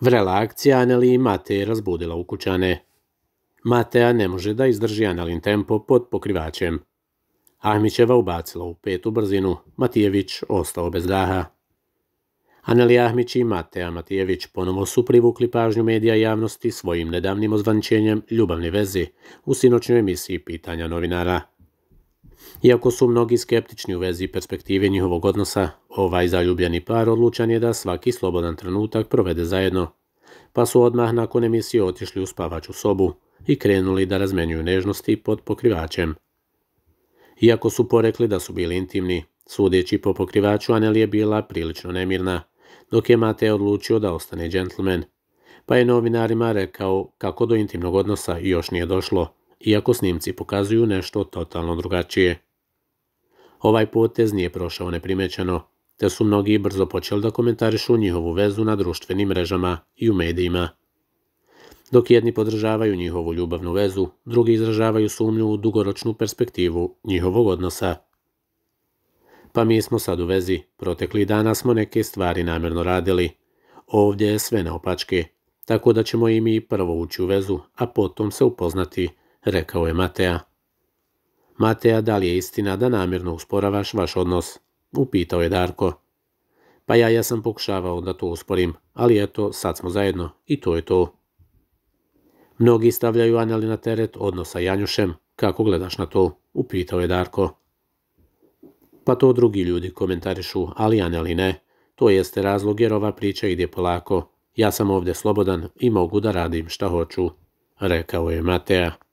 Vrela akcija Aneli i Mate je razbudila ukućane. Matea ne može da izdrži Anelin tempo pod pokrivačem. Ahmićeva ubacila u petu brzinu, Matijević ostao bez daha. Aneli Ahmić i Matea Matijević ponovo su privukli pažnju medija javnosti svojim nedavnim ozvančenjem ljubavne vezi u sinoćnoj emisiji Pitanja novinara. Iako su mnogi skeptični u vezi perspektive njihovog odnosa, ovaj zaljubljeni par odlučan je da svaki slobodan trenutak provede zajedno. Pa su odmah nakon emisije otišli u spavaću sobu i krenuli da razmenjuju nežnosti pod pokrivačem. Iako su porekli da su bili intimni, sudeći po pokrivaču Anel je bila prilično nemirna, dok je Mate odlučio da ostane džentlmen, pa je novinarima rekao kako do intimnog odnosa još nije došlo, iako snimci pokazuju nešto totalno drugačije. Ovaj potez nije prošao neprimećeno, te su mnogi brzo počeli da komentarišu njihovu vezu na društvenim mrežama i u medijima. Dok jedni podržavaju njihovu ljubavnu vezu, drugi izražavaju sumnju u dugoročnu perspektivu njihovog odnosa. Pa mi smo sad u vezi, protekli dana smo neke stvari namjerno radili. Ovdje je sve na opačke, tako da ćemo i mi prvo ući u vezu, a potom se upoznati, rekao je Matea. Matea, da li je istina da namjerno usporavaš vaš odnos? Upitao je Darko. Pa ja, ja sam pokušavao da to usporim, ali eto, sad smo zajedno i to je to. Mnogi stavljaju Anjali na teret odnosa Janjušem. Kako gledaš na to? Upitao je Darko. Pa to drugi ljudi komentarišu, ali Anjali ne. To jeste razlog jer ova priča ide polako. Ja sam ovdje slobodan i mogu da radim šta hoću, rekao je Mateja.